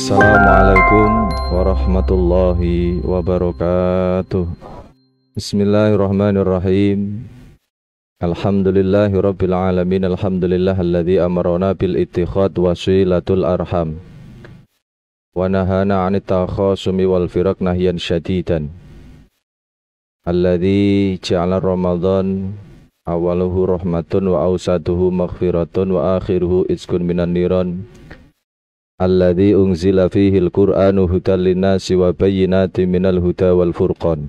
Assalamualaikum warahmatullahi wabarakatuh Bismillahirrahmanirrahim Alhamdulillahi rabbil alamin Alhamdulillah alladhi amarona bil ittikhad wasilatul arham Wa nahana anit takhasumi wal firak nahyan syadidan Alladhi ja'ala ramadhan awaluhu rahmatun wa ausatuhu maghfiratun wa akhiruhu izkun minan niran alladhi unzila fihi al-Qur'anu hudal linnasi wa bayyinatin minal huda wal furqan.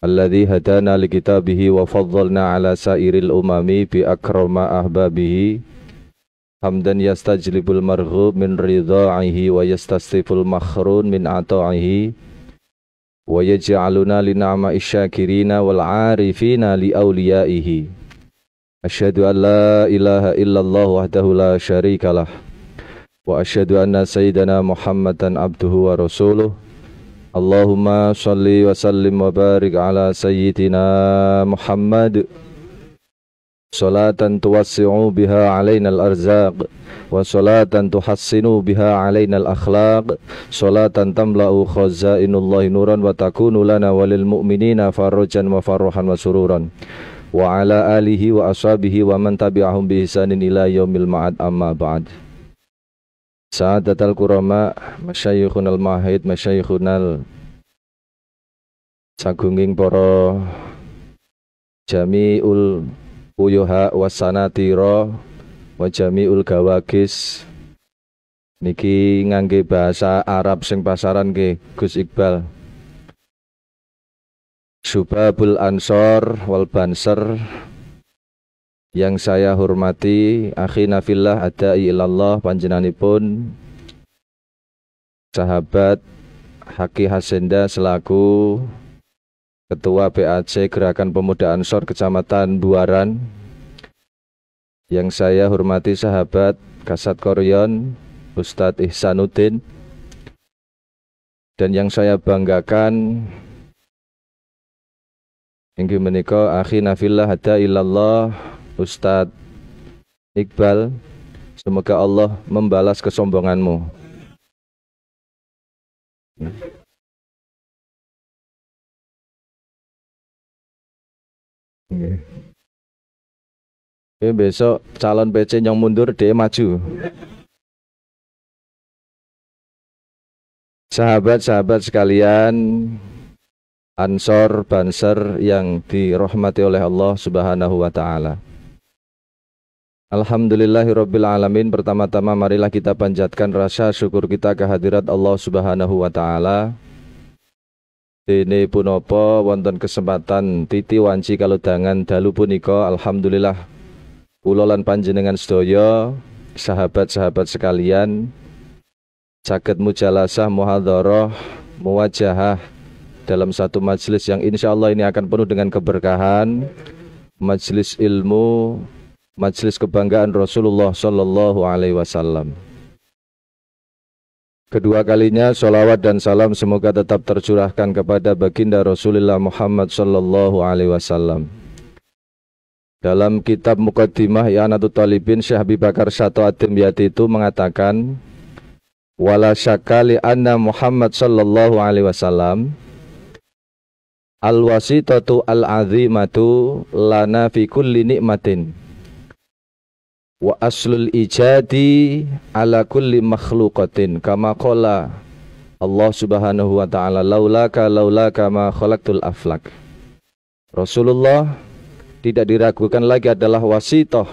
alladhi hadana likitabihi wa faddalna ala sairil umami bi akrama ahbabihi hamdan yastajlibul marghub min ridha'ihi wa yastasiful makhrun min ata'ihi wa yaj'aluna li ni'ma'is syakirina wal 'arifina li awliyaihi asyhadu an la ilaha illallah wahdahu la syarikalah وأشهد أن سيدنا محمدا عبده ورسوله اللهم صل وسلم وبارك على سيدنا محمد صلاة توسع بها علينا الأرزاق وصلاة تحسن بها علينا الأخلاق صلاة تملأ خزائن الله نورا وتكون لنا وللمؤمنين فرجا وفرحا وسرورا وعلى آله وأصحابه ومن تبعهم بإحسان إلى يوم المعاد أما بعد سعادة القرماء مشايخنا المعهد مشايخنا سانكونين برو جميع الويوها والسناتيرا وجميع gawagis, niki ngangge bahasa Arab sing pasaran ge Gus Iqbal Subabul Ansor wal Banser yang saya hormati akhi nafillah ada ilallah pun sahabat Haki Hasenda selaku Ketua PAC Gerakan Pemuda Ansor Kecamatan Buaran yang saya hormati sahabat Kasat Koryon Ustadz Ihsanuddin dan yang saya banggakan Inggih menika akhi Nafilah ada ilallah Ustadz Iqbal, semoga Allah membalas kesombonganmu. Okay. besok calon PC yang mundur dia maju. Sahabat-sahabat sekalian, Ansor Banser yang dirahmati oleh Allah Subhanahu wa taala. Alhamdulillahirrabbilalamin Pertama-tama marilah kita panjatkan rasa syukur kita kehadirat Allah Subhanahu wa taala. pun punapa wonton kesempatan titi wanci kalau dangan dalu puniko. alhamdulillah Ulolan panji dengan sedaya sahabat-sahabat sekalian sakit mujalasah muhadharah muwajahah dalam satu majelis yang insya Allah ini akan penuh dengan keberkahan majelis ilmu Majelis Kebanggaan Rasulullah Shallallahu Alaihi Wasallam. Kedua kalinya sholawat dan salam semoga tetap tercurahkan kepada baginda Rasulullah Muhammad Shallallahu Alaihi Wasallam. Dalam kitab Mukaddimah Ya'anatut Talibin Syekh Bakar Sato Yati itu mengatakan Wala syakali anna Muhammad Sallallahu Alaihi Wasallam Al-wasitatu al-azimatu lana fi kulli nikmatin wa aslul ijadi ala kulli makhluqatin kama qala Allah Subhanahu wa taala laulaka laulaka ma khalaqtul aflak Rasulullah tidak diragukan lagi adalah wasitoh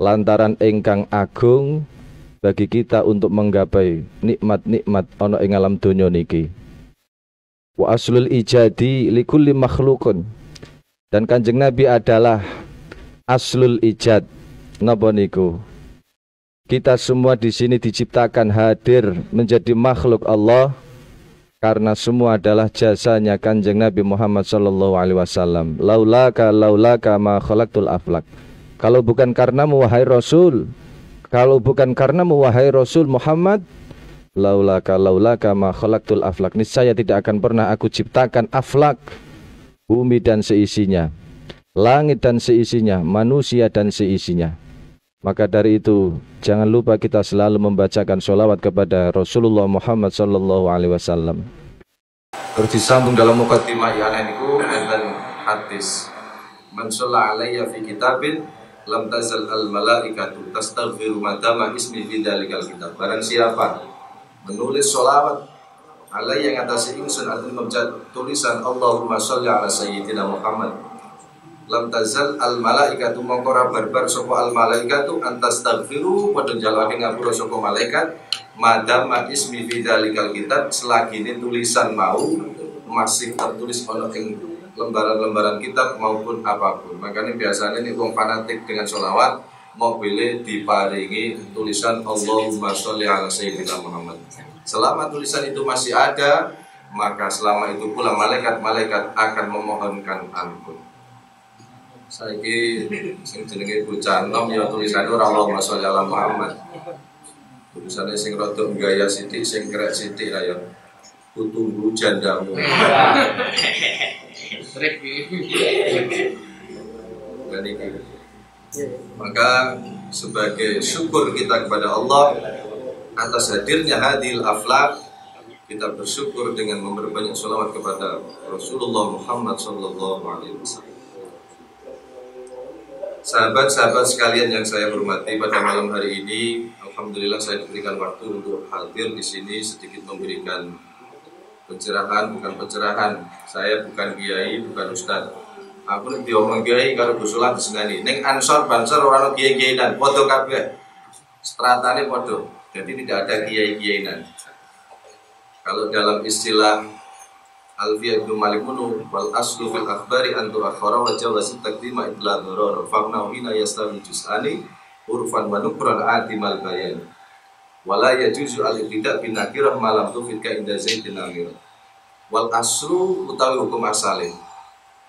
lantaran engkang agung bagi kita untuk menggapai nikmat-nikmat ono ing alam donya niki wa aslul ijadi likulli makhluqun dan kanjeng Nabi adalah aslul ijad Napa niku? Kita semua di sini diciptakan hadir menjadi makhluk Allah karena semua adalah jasanya Kanjeng Nabi Muhammad sallallahu alaihi wasallam. Laulaka laulaka ma khalaqtul aflak. Kalau bukan karenamu wahai Rasul, kalau bukan karenamu wahai Rasul Muhammad, laulaka laulaka ma khalaqtul aflak. Niscaya tidak akan pernah aku ciptakan aflak bumi dan seisinya, langit dan seisinya, manusia dan seisinya. Maka dari itu, jangan lupa kita selalu membacakan sholawat kepada Rasulullah Muhammad Sallallahu Alaihi Wasallam. Tersambung dalam mukadimah ya anakku dan hadis. Man sholla fi kitabin lam tazal al malaikatu tastaghfiru madama ismi fi dalikal kitab. Barang siapa menulis sholawat alaiya yang atas ingsun atau membaca tulisan Allahumma sholli ala sayyidina Muhammad lam tazal al malaikatu mongko ora barbar sopo al malaikatu antas tagfiru padha jalake ngapura sopo malaikat madam ma ismi fi kitab selagi ini tulisan mau masih tertulis oleh ing lembaran-lembaran kitab maupun apapun makanya biasanya ini orang fanatik dengan sholawat mau pilih diparingi tulisan Allahumma sholli ala sayyidina Muhammad selama tulisan itu masih ada maka selama itu pula malaikat-malaikat akan memohonkan ampun saiki sing jenenge bocah enom ya tulisane ora Allah sholli ala Muhammad. Tulisane sing rada gaya sithik sing krek sithik lah ya. Kutunggu jandamu. Trip Maka sebagai syukur kita kepada Allah atas hadirnya hadil aflak kita bersyukur dengan memperbanyak sholawat kepada Rasulullah Muhammad Sallallahu Alaihi Wasallam. Sahabat-sahabat sekalian yang saya hormati pada malam hari ini, Alhamdulillah saya diberikan waktu untuk hadir di sini sedikit memberikan pencerahan, bukan pencerahan. Saya bukan kiai, bukan ustaz. Aku nih diomong kiai kalau gusulah di sini. Neng ansor banser orang kiai kiai dan foto kabeh. Stratane foto. Jadi tidak ada kiai kiai Kalau dalam istilah Alfiya bin Malik munu wal aslu fil akhbari an tuakhara wa jawazi taqdima idla dharar faqna wina yastawi juz'ani urfan wa nukran mal bayan wala juzu al ibtida bin nakirah malam tu fil ka inda zaidin amir wal aslu utawi hukum asale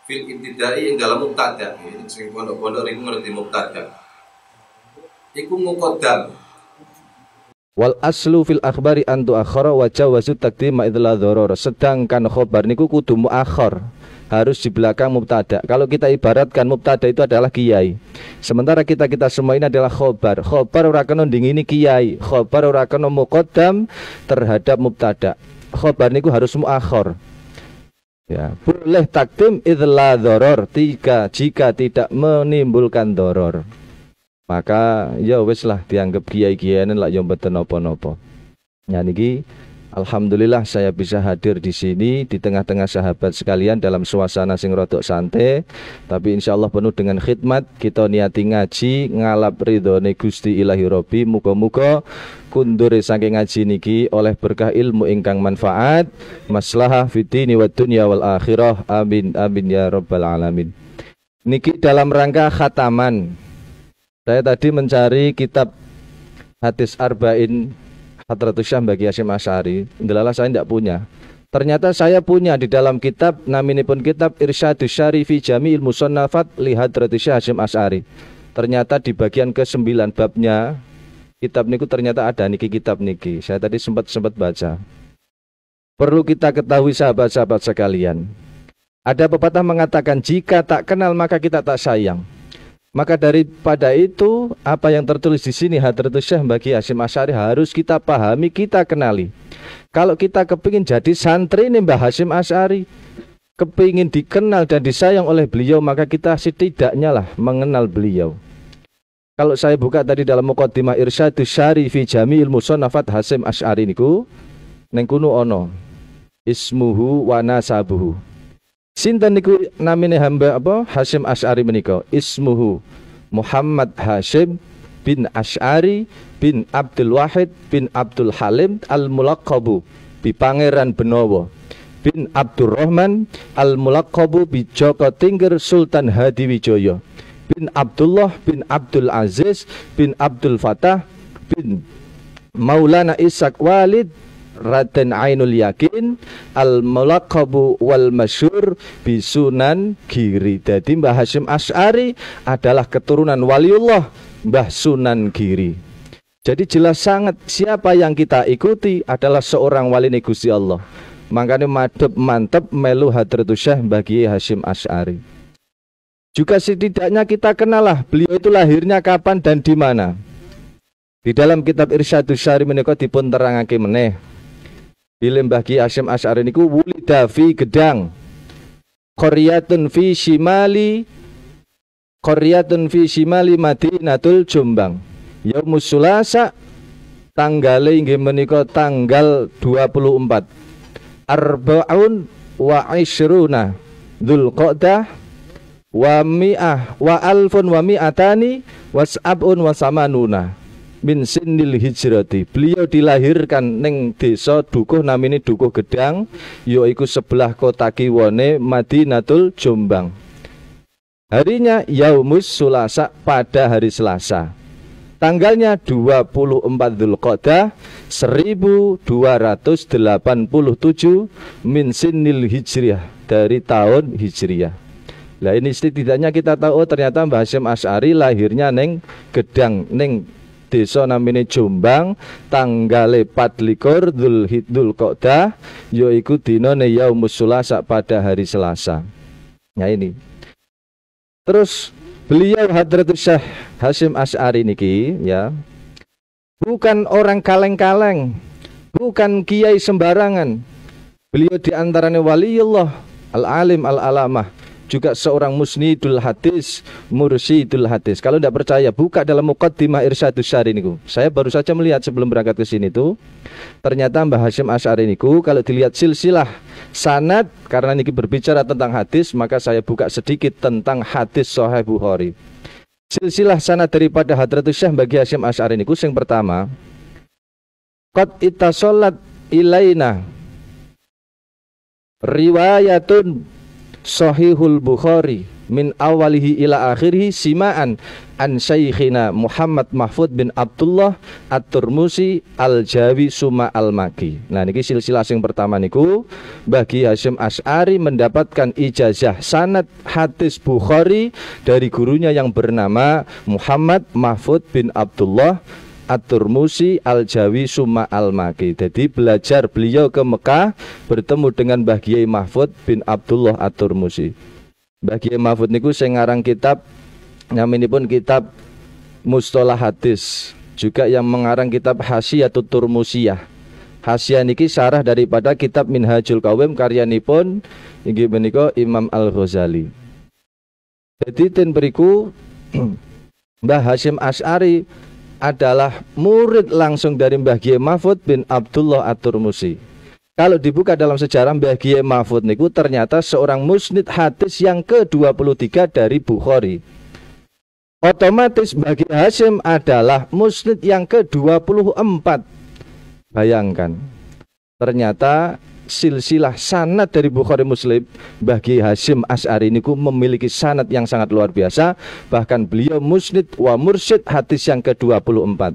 fil ibtidai ing dalam mubtada sing pondok-pondok ring ngerti mubtada iku muqaddam Wal aslu fil akhbari an akhara wa jawazu taqdim idla dharar. Sedangkan khobar niku kudu muakhar harus di belakang mubtada. Kalau kita ibaratkan mubtada itu adalah kiai. Sementara kita kita semua ini adalah khobar. Khobar ora kena ini kiai. Khobar ora kena muqaddam terhadap mubtada. Khobar niku harus muakhar. Ya, boleh takdim idla dzaror tiga jika tidak menimbulkan doror maka ya wis lah dianggap kiai-kiaian lah yang beten nopo-nopo ya nah, niki Alhamdulillah saya bisa hadir di sini di tengah-tengah sahabat sekalian dalam suasana sing rodok santai tapi insya Allah penuh dengan khidmat kita niati ngaji ngalap ridho Gusti Ilahi Robi muka-muka kundur saking ngaji niki oleh berkah ilmu ingkang manfaat maslahah fitini wa dunia wal akhirah amin amin ya robbal alamin niki dalam rangka khataman saya tadi mencari kitab Hadis Arba'in Hadratus Syam bagi Hashim Asyari. Indahlah saya tidak punya. Ternyata saya punya di dalam kitab namini pun kitab Irsyadus Syarifi Jami Ilmu Sonnafat li Hadratus Hashim Asyari. Ternyata di bagian ke-9 babnya kitab niku ternyata ada niki kitab niki. Saya tadi sempat sempat baca. Perlu kita ketahui sahabat-sahabat sekalian. Ada pepatah mengatakan jika tak kenal maka kita tak sayang. Maka daripada itu apa yang tertulis di sini Hadratus Syekh bagi Hasyim Asyari harus kita pahami, kita kenali. Kalau kita kepingin jadi santri nih Mbah Hasyim Asyari, kepingin dikenal dan disayang oleh beliau, maka kita setidaknya lah mengenal beliau. Kalau saya buka tadi dalam Muqaddimah irsyadu Syari fi Jami'il Musonafat Hasyim Asyari niku, neng kuno ono ismuhu wa nasabuhu Sinten niku namine hamba apa? Hashim As'ari menika. Ismuhu Muhammad Hashim bin As'ari bin Abdul Wahid bin Abdul Halim al-Mulaqabu bi Pangeran Benowo bin Rahman al-Mulaqabu bi Joko Tingger Sultan Hadiwijaya bin Abdullah bin Abdul Aziz bin Abdul Fatah bin Maulana Ishak Walid Raden Ainul Yakin al mulaqabu wal masyur bisunan giri jadi Mbah Hashim Ash'ari adalah keturunan waliullah Mbah Sunan Giri jadi jelas sangat siapa yang kita ikuti adalah seorang wali negusi Allah makanya madep mantep melu hadratu syekh bagi Hashim Ash'ari juga setidaknya kita kenalah beliau itu lahirnya kapan dan di mana di dalam kitab Irsyadus Syari menikah dipun terangake meneh Bilim bagi Asyam Asy'ari niku wulida fi Gedang. Qaryatun fi shimali Qaryatun fi shimali Madinatul Jombang. Yaumus Sulasa tanggale inggih menika tanggal 24 Arbaun wa Ishruna Dzulqa'dah wa mi'ah wa alfun wa mi'atani was'abun wa samanuna min sinil hijrati. Beliau dilahirkan neng desa Dukuh namini Dukuh Gedang, yaitu sebelah kota kiwone Madinatul Jombang. Harinya Yaumus Sulasa pada hari Selasa. Tanggalnya 24 Dzulqa'dah 1287 min sinil hijriah dari tahun hijriah. Nah ini setidaknya kita tahu oh, ternyata Mbah Hasyim Asy'ari lahirnya neng Gedang neng desa namine Jombang tanggale 24 Dzulhijjul Qodah yaiku dinane yaumus Selasa pada hari Selasa. Ya ini. Terus beliau Hadratus Syekh Hasyim Asy'ari niki ya. Bukan orang kaleng-kaleng, bukan kiai sembarangan. Beliau diantaranya waliullah, al-alim al-alamah juga seorang musnidul hadis, mursyidul hadis. Kalau tidak percaya, buka dalam muqaddimah Irsyadus Syari niku. Saya baru saja melihat sebelum berangkat ke sini itu ternyata Mbah Hasyim Asy'ari niku kalau dilihat silsilah sanad karena niki berbicara tentang hadis, maka saya buka sedikit tentang hadis Sahih Bukhari. Silsilah sanad daripada Hadratus Syekh bagi Hasyim Asy'ari niku yang pertama, Qad ittasallat ilaina riwayatun Sahihul Bukhari min awalihi ila akhirih simaan an syaikhina Muhammad Mahfud bin Abdullah At-Turmusi Al-Jawi Suma Al-Maki. Nah niki silsilah sing pertama niku bagi Hasyim As'ari mendapatkan ijazah sanad hadis Bukhari dari gurunya yang bernama Muhammad Mahfud bin Abdullah at Musi Al-Jawi Suma Al-Maki Jadi belajar beliau ke Mekah bertemu dengan Mbah Kiai Mahfud bin Abdullah at Musi. Mbah Kiai Mahfud niku sing ngarang kitab pun kitab Mustola Hadis juga yang mengarang kitab Hasyiatut Turmusiyah Hasiyah niki syarah daripada kitab Minhajul Kawim karyanipun inggih menika Imam Al-Ghazali jadi ten berikut Mbah Hashim Ash'ari adalah murid langsung dari Mbah Kiai Mahfud bin Abdullah At-Turmusi. Kalau dibuka dalam sejarah Mbah Kiai Mahfud niku ternyata seorang musnid hadis yang ke-23 dari Bukhari. Otomatis bagi Hasim adalah musnid yang ke-24. Bayangkan. Ternyata silsilah sanat dari Bukhari Muslim bagi Hasim As'ari ku memiliki sanat yang sangat luar biasa bahkan beliau musnid wa mursyid hadis yang ke-24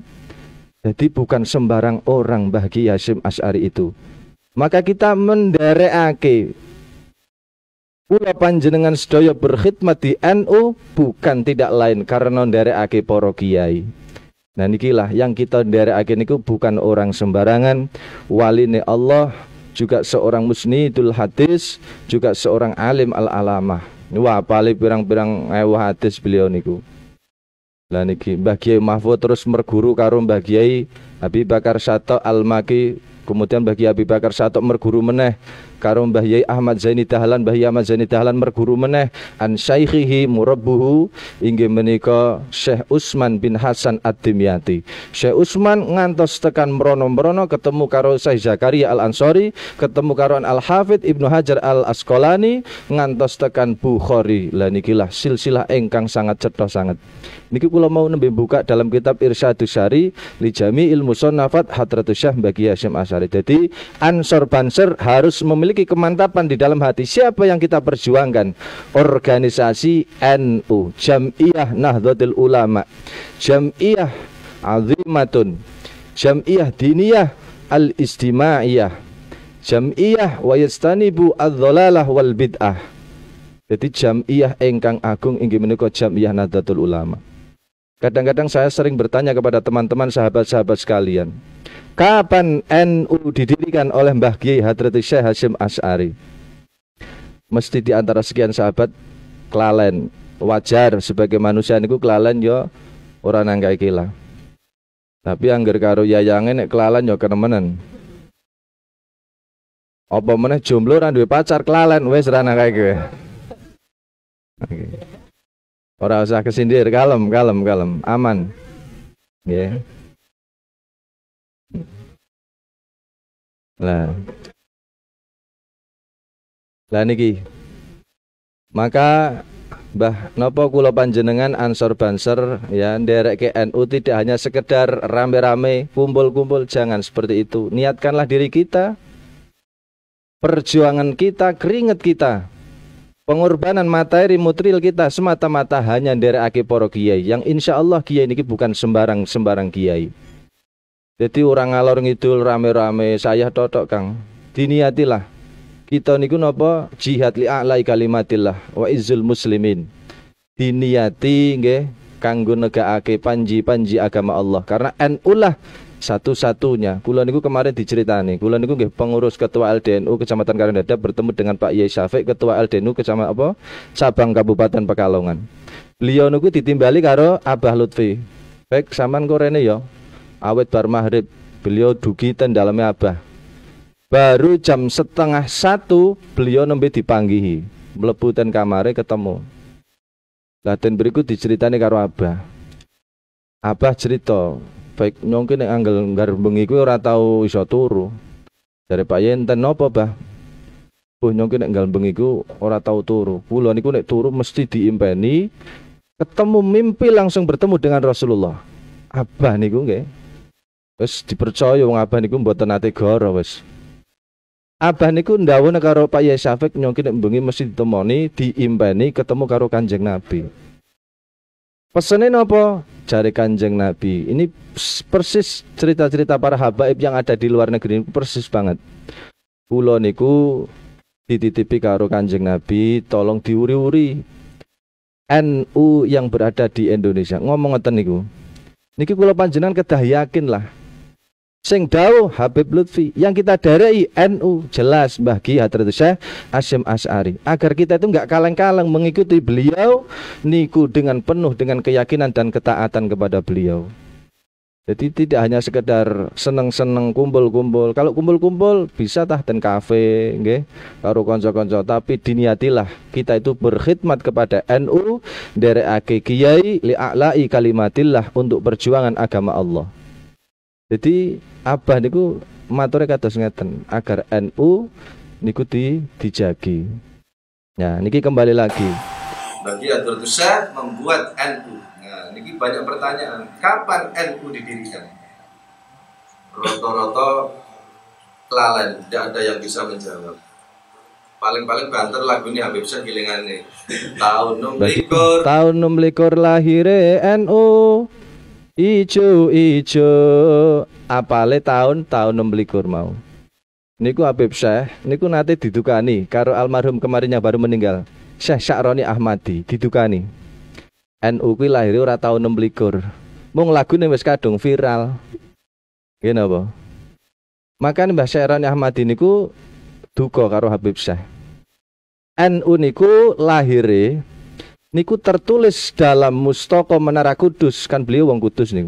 jadi bukan sembarang orang bagi Hasim As'ari itu maka kita menderekake Kula panjenengan sedaya berkhidmat di NU bukan tidak lain karena nderekake para kiai. Nah nikilah yang kita nderekake niku bukan orang sembarangan, waline Allah, juga seorang musnidul hadis, juga seorang alim al-alamah. Wah, paling pirang-pirang ewu hadis beliau niku. Lah niki Mbah Kiai Mahfud terus merguru karo Mbah Kiai Habib Bakar Sato Al-Maki, kemudian Mbah Kiai Habib Bakar Sato merguru meneh karo Mbah Yai Ahmad Zaini Dahlan Mbah Yai Ahmad Zaini Dahlan merguru meneh an syaikhihi murabbuhu inggih menika Syekh Usman bin Hasan Ad-Dimyati Syekh Usman ngantos tekan merono-merono ketemu karo Syekh Zakaria Al-Ansori ketemu karo Al-Hafid Ibnu Hajar Al-Asqalani ngantos tekan Bukhari lah nikilah silsilah engkang sangat cetha sangat Niki kula mau nembe buka dalam kitab Irsyadus Syari li Jami Ilmu Sonafat Hadratus Syah bagi Hasyim Asyari. Jadi ansor banser harus memiliki kemantapan di dalam hati siapa yang kita perjuangkan. Organisasi NU, Jam'iyah Nahdlatul Ulama, Jam'iyah Azimatun, Jam'iyah Diniyah Al-Istima'iyah, Jam'iyah Wayastanibu Ad-Dhalalah Wal Bid'ah. Jadi jam'iyah engkang agung inggih menika jam'iyah Nahdlatul Ulama. Kadang-kadang saya sering bertanya kepada teman-teman sahabat-sahabat sekalian, kapan NU didirikan oleh Mbah Kiai Hadrati Syekh Hasyim Asy'ari? Mesti di antara sekian sahabat kelalen. Wajar sebagai manusia niku kelalen yo ya ora nang kae gila Tapi yang karo yayange nek kelalen yo ya kenemenan. Apa meneh jomblo ora duwe pacar kelalen wes ora nang kae Oke Okay. Ora usah kesindir, kalem, kalem, kalem, aman. Ya. Yeah. Lah. Lah niki. Maka Mbah Nopo kula panjenengan ansor banser ya ke NU tidak hanya sekedar rame-rame kumpul-kumpul jangan seperti itu. Niatkanlah diri kita. Perjuangan kita, keringet kita pengorbanan materi mutril kita semata-mata hanya aki poro kiai yang insya Allah kiai ini bukan sembarang sembarang kiai jadi orang ngalor ngidul rame-rame saya totok kang diniatilah kita niku nopo jihad li a'lai kalimatillah wa izzul muslimin diniati nge kanggo negakake panji-panji agama Allah karena NU lah satu-satunya kula niku kemarin diceritani kula niku pengurus ketua LDNU Kecamatan Karangdadap bertemu dengan Pak Yai Syafiq ketua LDNU Kecamatan apa Cabang Kabupaten Pekalongan beliau niku ditimbali karo Abah Lutfi baik saman rene ya awet bar maghrib beliau dugi ten dalamnya Abah baru jam setengah satu beliau nembe dipanggihi melebutan kamare ketemu Laten berikut diceritani karo Abah Abah cerita baik nyongke neng anggel bengi kuwi ora tau iso turu dari Pak Yenten nopo bah Buh nyongke nek galbeng iku ora tau turu. Kula niku nek turu mesti diimpeni ketemu mimpi langsung bertemu dengan Rasulullah. Abah niku nggak wes dipercaya wong abah niku mboten ate goro wes Abah niku ndawuh karo Pak Yai Syafiq nyongke nek bengi mesti ditemoni, diimpeni ketemu karo Kanjeng Nabi. Pesenin apa? Jari kanjeng Nabi. Ini persis cerita-cerita para habaib yang ada di luar negeri persis banget. pulau niku dititipi karo kanjeng Nabi, tolong diuri-uri NU yang berada di Indonesia. Ngomong ngeten niku. Niki Pulau panjenengan kedah yakin lah Sing dawuh Habib Lutfi yang kita darai NU jelas bagi Hadratus Syekh Asim Asy'ari agar kita itu nggak kaleng-kaleng mengikuti beliau niku dengan penuh dengan keyakinan dan ketaatan kepada beliau. Jadi tidak hanya sekedar seneng-seneng kumpul-kumpul. Kalau kumpul-kumpul bisa tah ten kafe, nggih, karo kanca-kanca, tapi diniatilah kita itu berkhidmat kepada NU dari kiai li'a'la'i kalimatillah untuk perjuangan agama Allah. Jadi abah niku matur kados ngeten agar NU niku di dijagi. Nah, niki kembali lagi. Bagi Abdul Tusa membuat NU. Nah, niki banyak pertanyaan. Kapan NU didirikan? Roto-roto kelalen, tidak ada yang bisa menjawab. Paling-paling banter lagu ini Habib Syah gilingan nih. Tahun 6 Tahun 6 lahir NU ijo ijo apale tahun tahun nomblikur mau niku Habib Syekh niku nate didukani karo almarhum kemarin yang baru meninggal Syekh Syakroni Ahmadi didukani NU kuwi lahir ora tahun nomblikur mung lagune wis kadung viral ngene apa Makan Mbah Syakroni Ahmadi niku duka karo Habib Syekh NU niku lahire niku tertulis dalam mustoko menara kudus kan beliau wong kudus nih.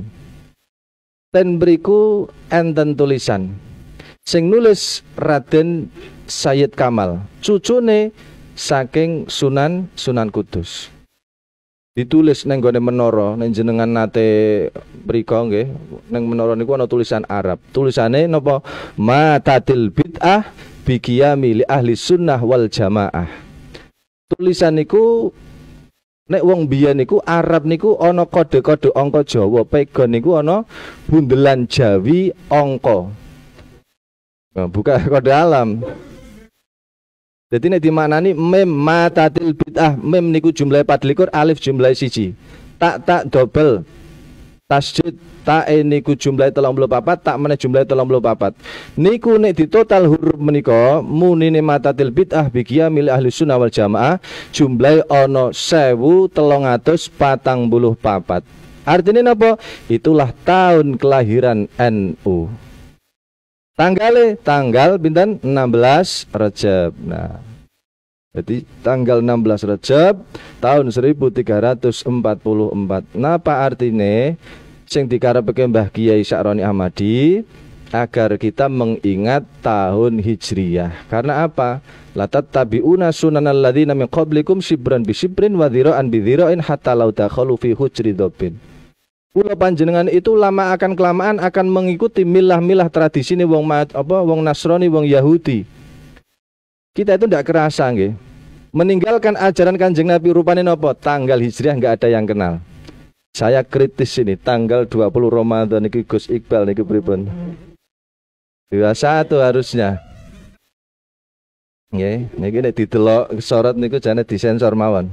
Dan beriku enten tulisan sing nulis Raden Sayyid Kamal cucune saking Sunan Sunan Kudus ditulis neng gone menoro neng jenengan nate berikong nggih neng menoro niku ana tulisan Arab tulisane napa matatil bid'ah bikiyami li ahli sunnah wal jamaah tulisan niku Nek wong biyen niku Arab niku ana kode-kode angka Jawa, pegon niku ana bundelan Jawi angka. Nah, buka kode alam. Jadi nek dimaknani mim matatil bid'ah, mem niku jumlahe likur alif jumlah siji. Tak tak double. Tasjid Tak tae eh, niku belum papat tak mana telung belum papat. niku nek total huruf meniko nih mata matatil ah bigia milik ahli sunnah wal jamaah ono sewu patang buluh papat. artinya napa itulah tahun kelahiran NU tanggalnya tanggal bintan 16 Rejab nah jadi tanggal 16 Rejab tahun 1344. Napa artinya sing dikarepke Mbah Kiai Syakroni Ahmadi agar kita mengingat tahun Hijriyah. Karena apa? Latat tabiuna sunanal ladzina min qablikum sibran bisibrin wa dhira'an bidhira'in hatta law dakhalu fi hujri Kula panjenengan itu lama akan kelamaan akan mengikuti milah-milah tradisi ini wong apa wong Nasrani wong Yahudi. Kita itu tidak kerasa nggih. Meninggalkan ajaran Kanjeng Nabi rupane napa? Tanggal Hijriah nggak ada yang kenal. Saya kritis ini tanggal 20 Ramadan niki Gus Iqbal niki pripun? satu harusnya. Nggih, niki nek didelok sorot niku jangan disensor mawon.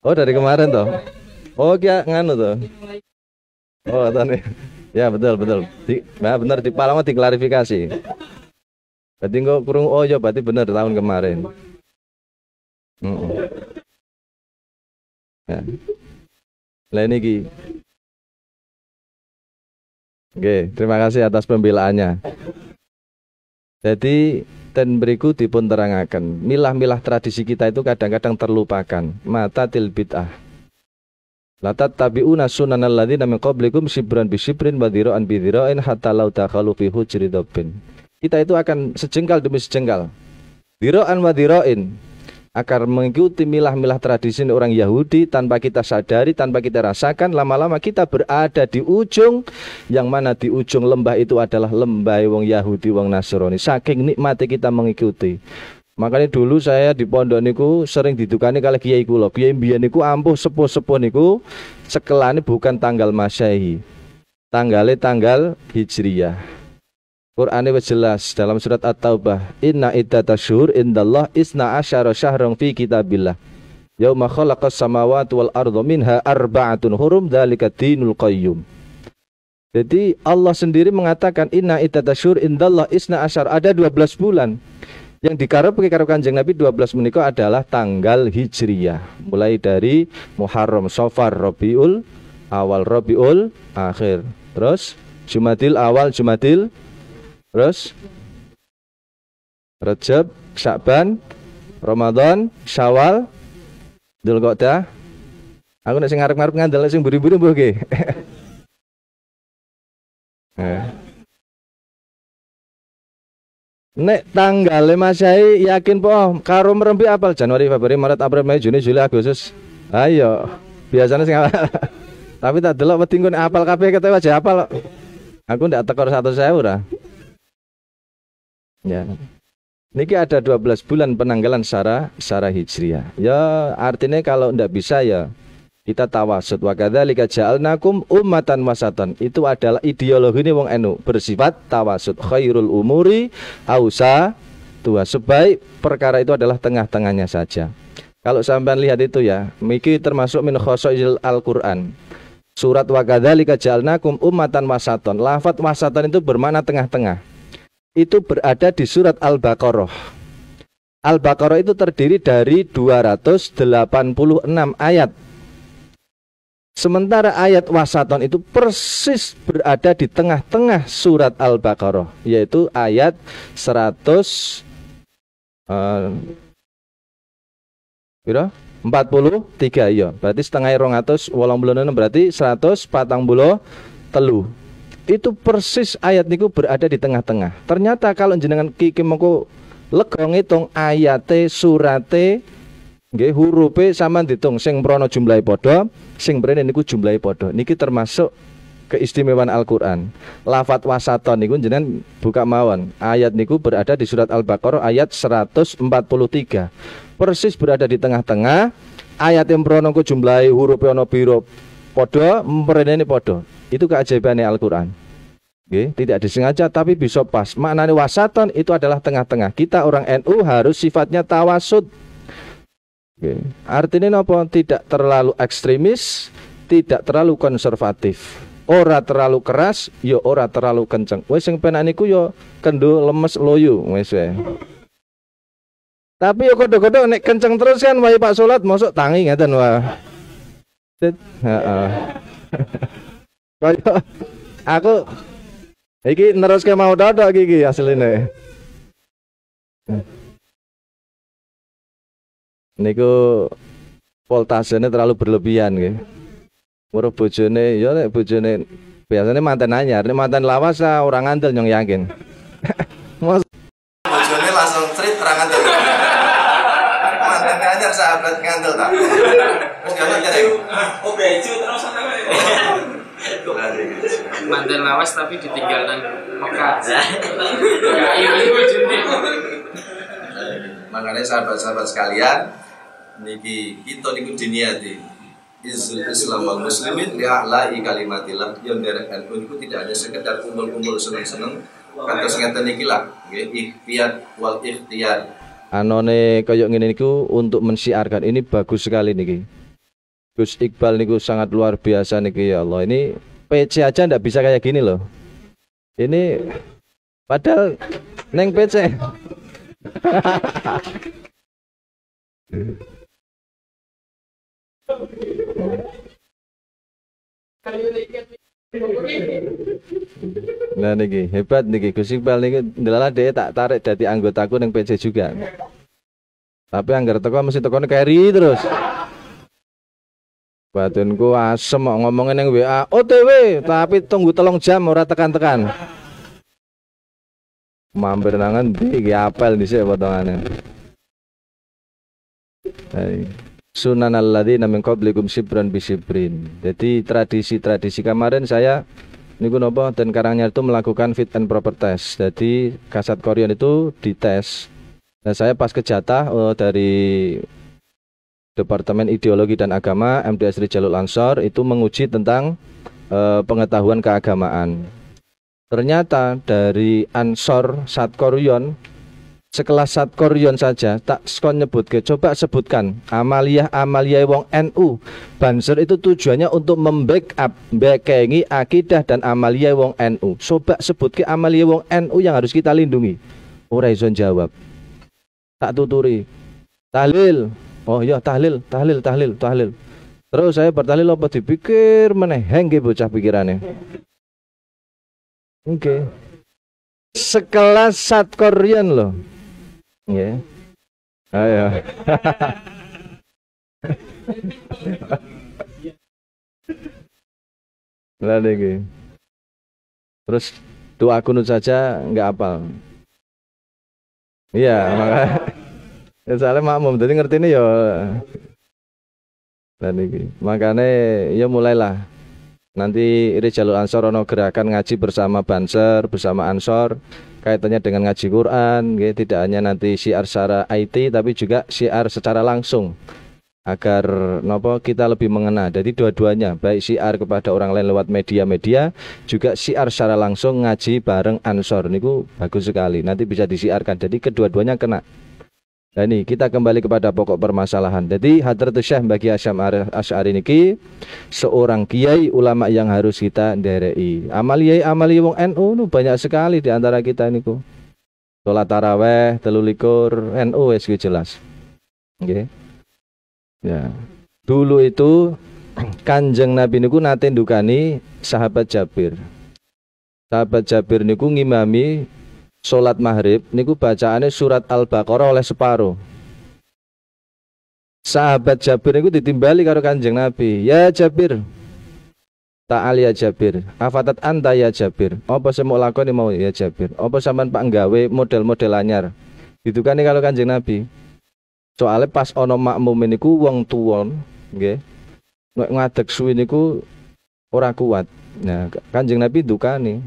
Oh, dari kemarin toh. Oh, kaya nganu toh. Oh, tani. Ya, betul, betul. Di, nah, ya, benar di Palembang diklarifikasi. Berarti kok kurung oh ya berarti benar tahun kemarin. Mm -mm. Ya. Lain lagi. Oke, terima kasih atas pembelaannya. Jadi dan berikut dipun terangkan milah-milah tradisi kita itu kadang-kadang terlupakan. Mata til bid'ah. Latat tabi'una sunanal ladzina min qablikum sibran bisibrin badiroan bidiroin bidhira'in hatta law fi hujri Kita itu akan sejengkal demi sejengkal. Diroan wadiroin agar mengikuti milah-milah tradisi orang Yahudi tanpa kita sadari, tanpa kita rasakan, lama-lama kita berada di ujung yang mana di ujung lembah itu adalah lembah wong Yahudi, wong Nasrani. Saking nikmati kita mengikuti. Makanya dulu saya di pondok niku sering didukani kalau kiai kula. Kiai mbiyen niku ampuh sepuh-sepuh niku sekelane bukan tanggal Masehi. Tanggalnya tanggal Hijriyah Qur'ane wis jelas dalam surat At-Taubah, "Inna iddatasyhur indallah isna asyara syahrun fi kitabillah." Yauma khalaqas samawati wal arda minha arba'atun hurum dzalika dinul qayyum. Jadi Allah sendiri mengatakan inna iddatasyhur indallah isna asyara ada 12 bulan. Yang dikarep karo Kanjeng Nabi 12 menikah adalah tanggal Hijriah, mulai dari Muharram, Safar, Rabiul awal Rabiul akhir. Terus Jumadil awal, Jumadil Terus Recep, Syakban, Ramadan, Syawal, Dzulqa'dah. Aku nek sing ngarep-ngarep ngandel sing buri-buri mbuh nggih. Eh. Nek tanggal Masai yakin po karo merempi apal Januari, Februari, Maret, April, Mei, Juni, Juli, Agustus. Ayo. Biasanya sing Tapi tak delok wedi nggon apal kabeh ketek aja apal. Aku ndak tekor 100.000 ora. Ya. Niki ada 12 bulan penanggalan secara secara hijriah. Ya artinya kalau ndak bisa ya kita tawasud wa kadzalika ja'alnakum ummatan wasatan. Itu adalah ideologi ini wong enu bersifat tawasud khairul umuri ausa tua sebaik perkara itu adalah tengah-tengahnya saja. Kalau sampean lihat itu ya, Miki termasuk min khosoil Al-Qur'an. Surat wa kadzalika ja'alnakum ummatan wasatan. Lafat wasatan itu bermakna tengah-tengah itu berada di surat Al-Baqarah. Al-Baqarah itu terdiri dari 286 ayat. Sementara ayat wasaton itu persis berada di tengah-tengah surat Al-Baqarah, yaitu ayat 100 uh, 43 iya. Berarti setengah 286 berarti 100 patang bulo telu itu persis ayat niku berada di tengah-tengah. Ternyata kalau jenengan kiki mengko lega hitung ayate surate nggih hurufe sama ditung sing brono jumlahi padha, sing brene niku jumlahi padha. Niki termasuk keistimewaan Al-Qur'an. Lafat wasaton niku jenengan buka mawon. Ayat niku berada di surat Al-Baqarah ayat 143. Persis berada di tengah-tengah. Ayat yang brono ku jumlahi hurufe ana pira padha, mrene padha. Itu keajaibannya Al-Quran. Okay? Tidak disengaja tapi bisa pas. Maknanya wasaton itu adalah tengah-tengah. Kita orang NU harus sifatnya tawasud. oke? Artinya apa? Tidak terlalu ekstremis, tidak terlalu konservatif. Ora terlalu keras, yo ya ora terlalu kenceng. Wes sing penak niku yo ya kendo lemes loyo wes. Tapi yo ya kodok-kodok nek kenceng terus kan wae Pak Solat mosok tangi ngaten wae. Heeh. Kaya aku iki neruske mau dodok iki asline. Niku voltasenya terlalu berlebihan nggih. Moro bojone ya nek bojone biasanya mantan anyar, nek mantan lawas ah, orang ngandel nyong yakin. Mas bojone langsung trit orang ngandel. mantan anyar sahabat ngandel ta. Wong ya Oh lawas tapi ditinggal nang Mekah. ibu iya, jadi iya, iya, Makanya sahabat-sahabat sekalian niki kita niku diniati Izul Islam wal Muslimin kalimat ilah yang derek NU itu tidak hanya sekedar kumpul-kumpul seneng-seneng kata ngeten niki lah ikhtiar wal ikhtiar anone kaya ngene niku untuk mensiarkan ini bagus sekali niki Gus Iqbal niku sangat luar biasa niki ya Allah ini PC aja ndak bisa kayak gini loh ini padahal neng PC Nah niki hebat niki Gus Iqbal niki ndelalah dhek tak tarik dadi anggotaku ning PC juga. Tapi anggar teko mesti teko carry terus. Batinku asem mau ngomongin yang WA OTW oh, tapi tunggu tolong jam ora tekan-tekan. Mampir nangan di apel apel sih potongannya. Hai. Sunan alladzina namin qablikum sibran bisibrin. Jadi tradisi-tradisi kemarin saya niku nopo dan karangnya itu melakukan fit and proper test. Jadi kasat korean itu dites. Nah, saya pas kejatah oh, dari Departemen Ideologi dan Agama MDS Rijalul Ansor itu menguji tentang e, pengetahuan keagamaan. Ternyata dari Ansor Satkoryon sekelas Satkoryon saja tak skon nyebut ke coba sebutkan amaliyah amaliyah wong NU banser itu tujuannya untuk membackup bekengi akidah dan amaliyah wong NU coba sebut ke amaliyah wong NU yang harus kita lindungi Horizon jawab tak tuturi Talil oh iya tahlil tahlil tahlil tahlil terus saya bertahlil apa dipikir meneh hengge bocah pikirannya oke okay. sekelas sat Korean loh Iya. yeah. ayo lah niki terus doa kunut saja nggak apal iya yeah, makanya ya soalnya makmum jadi ngerti ini ya dan ini makanya ya mulailah nanti ini jalur Ansor ono gerakan ngaji bersama Banser bersama Ansor kaitannya dengan ngaji Quran ya, tidak hanya nanti siar secara IT tapi juga siar secara langsung agar nopo kita lebih mengena. Jadi dua-duanya baik siar kepada orang lain lewat media-media juga siar secara langsung ngaji bareng ansor niku bagus sekali. Nanti bisa disiarkan. Jadi kedua-duanya kena. Nah ini kita kembali kepada pokok permasalahan. Jadi hadratus syekh bagi Asyam Asy'ari niki seorang kiai ulama yang harus kita nderei. Amal yai amali wong NU nu banyak sekali di antara kita niku. Salat tarawih 13 NU wis jelas. Nggih. Okay. Ya. Dulu itu Kanjeng Nabi niku nate ndukani sahabat Jabir. Sahabat Jabir niku ngimami sholat maghrib niku bacaannya surat Al-Baqarah oleh separuh. Sahabat Jabir niku ditimbali karo Kanjeng Nabi. Ya Jabir. Ta'al ya Jabir. Afatat anta ya Jabir. Apa semu lakoni mau ya Jabir? Apa saman Pak nggawe model-model anyar? Itu kan kalau Kanjeng Nabi. Soalnya pas ono makmum niku wong tuwon, Nggak Nek ngadeg suwi niku ora kuat. Nah, Kanjeng Nabi nih.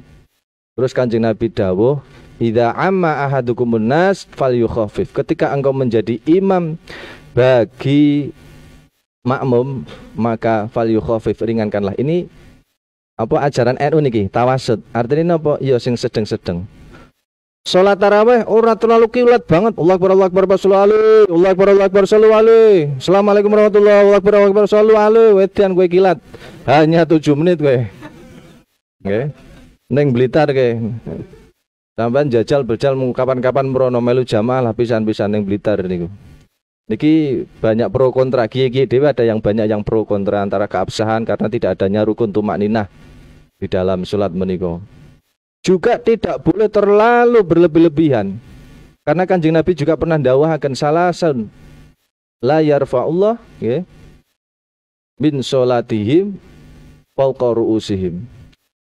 Terus Kanjeng Nabi dawuh, Idza amma ahadukumun nas falyukhaffif. Ketika engkau menjadi imam bagi makmum maka falyukhaffif ringankanlah. Ini apa ajaran NU niki tawasud. Artinya apa? Ya sing sedeng-sedeng. Salat tarawih ora terlalu kilat banget. Allah akbar Allah akbar sallallahu Allah akbar Allah akbar sallallahu Assalamualaikum warahmatullahi Allah akbar Allah akbar Wedian kowe kilat. Hanya 7 menit kowe. Nggih. Okay. Neng Blitar kowe. Tambahan jajal berjal kapan-kapan merono melu jamaah lah pisan-pisan yang Blitar niku. Niki banyak pro kontra gie kiye ada yang banyak yang pro kontra antara keabsahan karena tidak adanya rukun tumak ninah di dalam sholat meniko. Juga tidak boleh terlalu berlebih-lebihan. Karena kanjeng Nabi juga pernah dakwahakan salasan la yarfa'ullah ya, min sholatihim fauqa ru'usihim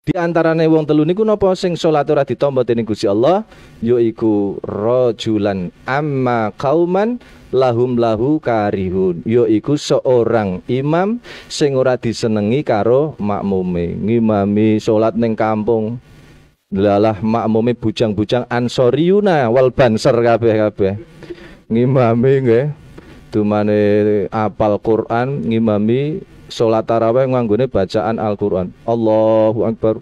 di antarane wong telu niku napa sing salat ora ditampa dening Gusti Allah yaiku rajulan amma kauman lahum lahu karihun yaiku seorang imam sing ora disenengi karo makmume ngimami salat ning kampung lalah makmume bujang-bujang ansoriuna wal banser kabeh kabeh ngimami nggih dumane apal Quran ngimami sholat taraweh nganggune bacaan Al-Qur'an. Allahu Akbar.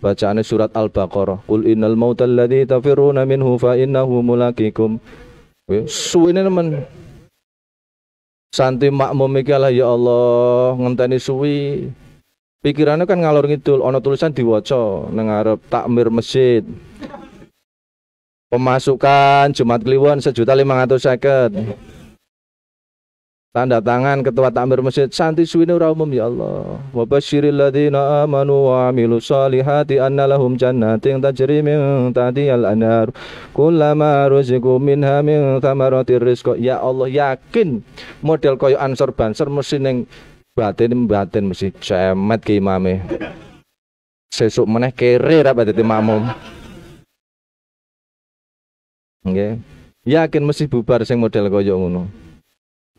Bacaannya surat Al-Baqarah. Qul innal mautal ladzi tafiruna minhu fa innahu mulakikum. Suwene nemen. Santi makmum iki lah ya Allah, ngenteni suwi. Pikirannya kan ngalor ngidul, ana tulisan diwaca nang arep takmir masjid. Pemasukan Jumat Kliwon sejuta lima ratus seket. Tanda tangan Ketua Takmir Masjid Santi Suwinura Umum ya Allah. Wa basyiril ladzina amanu wa amilu salihati anna lahum jannatin tajri min tahtihal anhar kullama ruziqu minha min thamaratir rizq. Ya Allah, yakin model koyo Ansor Banser mesti ning batin batin mesti cemet ke imame. Sesuk meneh kere ra dadi makmum. Nggih. Yakin mesti bubar sing model koyo ngono.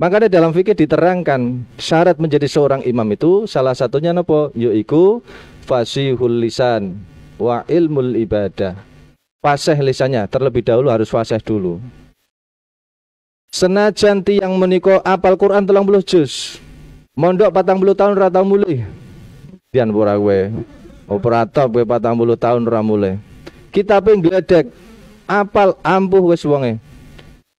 Makanya dalam fikih diterangkan syarat menjadi seorang imam itu salah satunya nopo yuiku fasihul lisan wa ilmul ibadah. Fasih lisannya terlebih dahulu harus fasih dulu. Senajan yang meniko apal Quran telang puluh juz. Mondok patang puluh tahun rata mulih Dian pura gue. Operator gue patang puluh tahun ramule. Kita penggledek apal ampuh wes wonge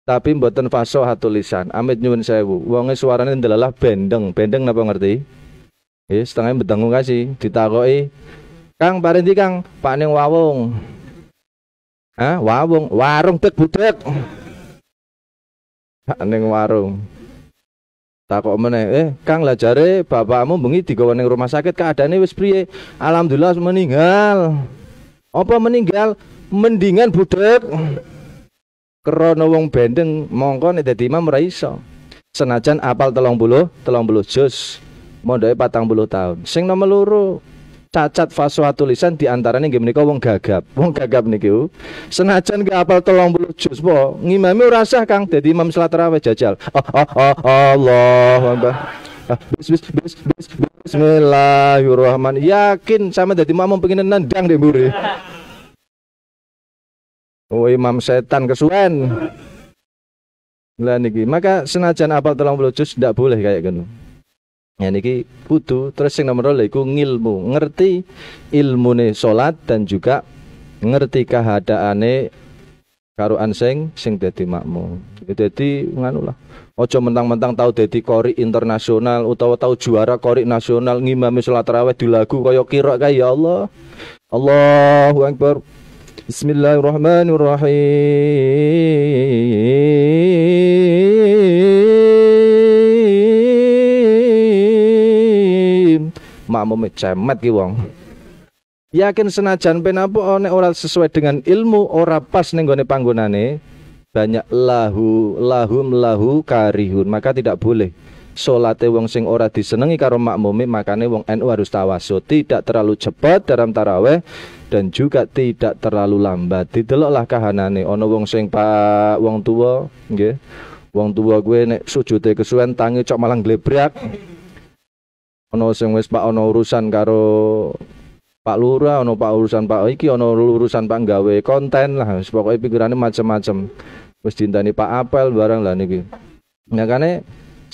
tapi mboten faso hatulisan. Amit nyuwun sewu. Wonge suarane ndelalah bendeng. Bendeng napa ngerti? Ya setengah betengu kasih ditakoki. Kang parinti Kang, Pak ning wawung. Hah, wawung, warung tek budek. Pak ning warung. Takok meneh, eh Kang lah jare bapakmu bengi digawa ning rumah sakit keadaannya wis priye? Alhamdulillah meninggal. Apa meninggal? Mendingan budek krono wong bendeng mongko nek dadi imam ora iso. Senajan apal 30, 30 juz. Mondoke 40 tahun. Sing nomor loro cacat faswa tulisan diantaranya nggih menika wong gagap. Wong gagap niki. Senajan ke apal 30 juz po, ngimami ora Kang dadi imam selat tarawih jajal. Oh, oh, oh, Allah Akbar. Bis, bis, bis, bis, bismillahirrahmanirrahim. Yakin sama jadi makmum pengen nendang deh buri Oh imam setan kesuwen. Lah niki, maka senajan apal 30 juz ndak boleh kayak gitu. Ya niki kudu terus yang nomor lho iku ngilmu, ngerti ilmune salat dan juga ngerti kehadaane karo anseng sing dadi makmum. Jadi ya, nganu lah. Ojo mentang-mentang tahu dadi kori internasional utawa tahu juara kori nasional ngimami salat raweh di lagu kaya kira kaya ya Allah. Allahu akbar. بسم الله الرحمن الرحيم makmume cemet ki wong yakin senajan penapa nek ora sesuai dengan ilmu ora pas ning gone panggonane banyak lahu lahum lahu karihun maka tidak boleh solate wong sing ora disenengi karo makmume makane wong NU harus tawasul tidak terlalu cepat dalam taraweh dan juga tidak terlalu lambat. Dideloklah kahanane ana wong sing Pak wong tuwa nggih. Wong tuwa kuwe nek sujute kesuwen tangi cok malang glebrak. Ana sing wis Pak ana urusan karo Pak Lurah, ana Pak urusan Pak iki, ana urusan Pak gawe konten lah, pokoke pikirane macam-macam. Wis dintani Pak Apel barang lah niki. Nah kane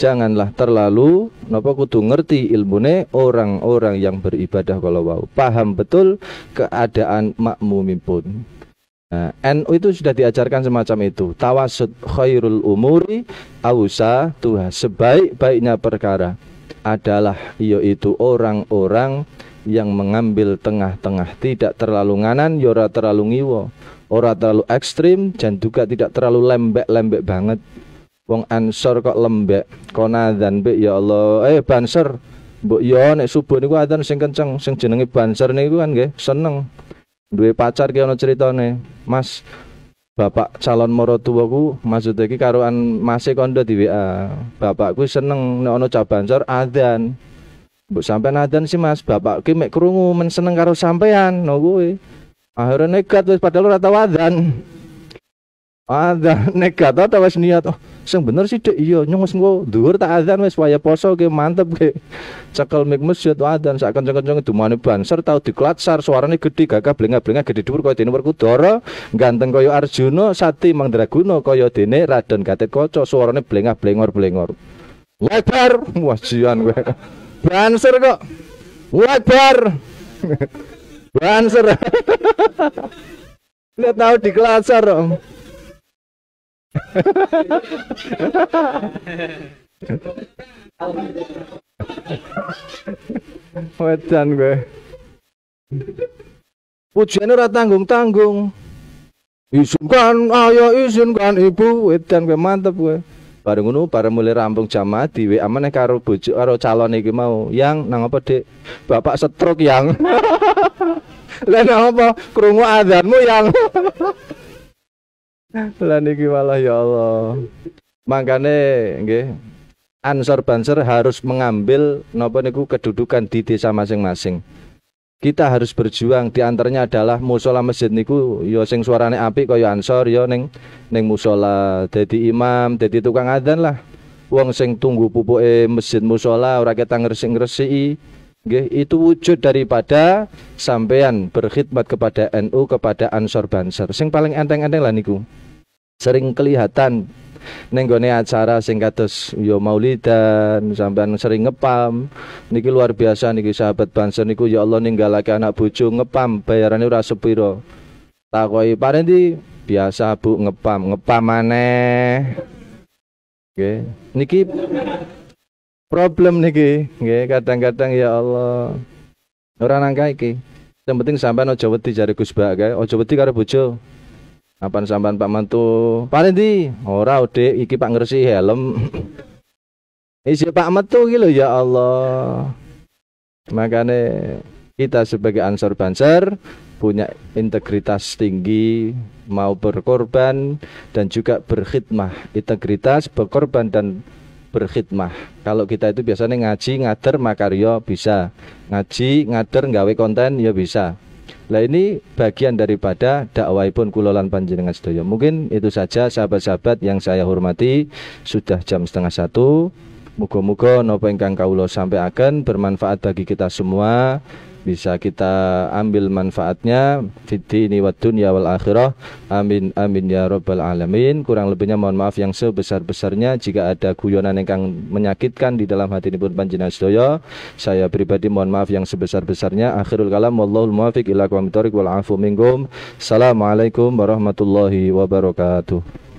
janganlah terlalu napa kudu ngerti ilmune orang-orang yang beribadah kalau wau paham betul keadaan pun Nah, NU itu sudah diajarkan semacam itu. Tawasud khairul umuri awsa tuha. Sebaik-baiknya perkara adalah yaitu orang-orang yang mengambil tengah-tengah, tidak terlalu nganan, yora ya terlalu ngiwo, ora terlalu ekstrim, dan juga tidak terlalu lembek-lembek banget wong ansor kok lembek konadan be ya Allah eh banser mbok yo ya, nek subuh niku adzan sing kenceng sing jenenge banser niku kan nggih seneng duwe pacar ki ana critane Mas bapak calon moro tuwaku maksud iki karoan masih kondo di WA. Bapakku seneng nek ana cah banser adzan. Mbok sampean adzan sih Mas, bapak ki mek krungu men seneng karo sampean no nah, kuwi. Akhirnya nekat wis padahal ora tau adzan ada negat atau wes niat oh sing bener sih dek iya nyong wis engko dhuwur tak azan wis waya poso ke mantep ke cekel mik masjid azan sak kenceng-kenceng dumane banser tau diklatsar suarane gede gagah blengah-blengah gede dhuwur kaya dene Werkudara ganteng kaya Arjuna sati Mangdraguna kaya dene Raden Gatit Kaca suarane blengah-blengor-blengor lebar wajian kowe banser kok lebar banser lihat tahu diklatsar Wedan gue. Pujian ora tanggung tanggung. Izinkan, ayo izinkan ibu. Wedan gue mantep gue. Bareng ngono bareng mulai rampung jamaah di WA meneh karo bojo karo calon iki mau. Yang nang apa, Dik? Bapak setruk yang. Lah nang apa? Krungu azanmu yang. Lan iki malah ya Allah. Makane nggih Ansor Banser harus mengambil napa niku kedudukan di desa masing-masing. Kita harus berjuang di antaranya adalah musola masjid niku ya sing suarane apik kaya Ansor ya ning ning musola dadi imam, dadi tukang adzan lah. Wong sing tunggu pupuke masjid musola ora ketang ngresik-ngresiki itu wujud daripada sampean berkhidmat kepada NU kepada Ansor Banser. Sing paling enteng-enteng lah niku. Sering kelihatan neng gone acara sing kados yo maulidan sampean sering ngepam niki luar biasa niki sahabat Banser niku ya Allah ninggalake anak bojo ngepam bayarannya ora sepiro. Takoi parendi biasa Bu ngepam, ngepam maneh. Nggih. Niki problem niki nggih kadang-kadang ya Allah orang nangka iki yang penting sampean aja wedi jare Gus Bak kae aja wedi karo bojo Apaan sampean Pak Mantu? Paling di ora ode iki Pak Ngersi helm. Isi Pak Mantu iki ya Allah. Makanya kita sebagai ansor banser punya integritas tinggi, mau berkorban dan juga berkhidmah. Integritas, berkorban dan berkhidmah. Kalau kita itu biasanya ngaji, ngader, makaryo bisa. Ngaji, ngader, nggawe konten ya bisa. Lah ini bagian daripada dakwah pun kulolan panjenengan sedoyo. Mungkin itu saja sahabat-sahabat yang saya hormati sudah jam setengah satu. Mugo-mugo nopo ingkang kaulo sampai akan bermanfaat bagi kita semua bisa kita ambil manfaatnya fiti ini wa ya wal akhirah amin amin ya robbal alamin kurang lebihnya mohon maaf yang sebesar-besarnya jika ada guyonan yang kang menyakitkan di dalam hati pun panjenengan sedaya saya pribadi mohon maaf yang sebesar-besarnya akhirul kalam wallahul muwafiq ila aqwamit wal afu minggum assalamualaikum warahmatullahi wabarakatuh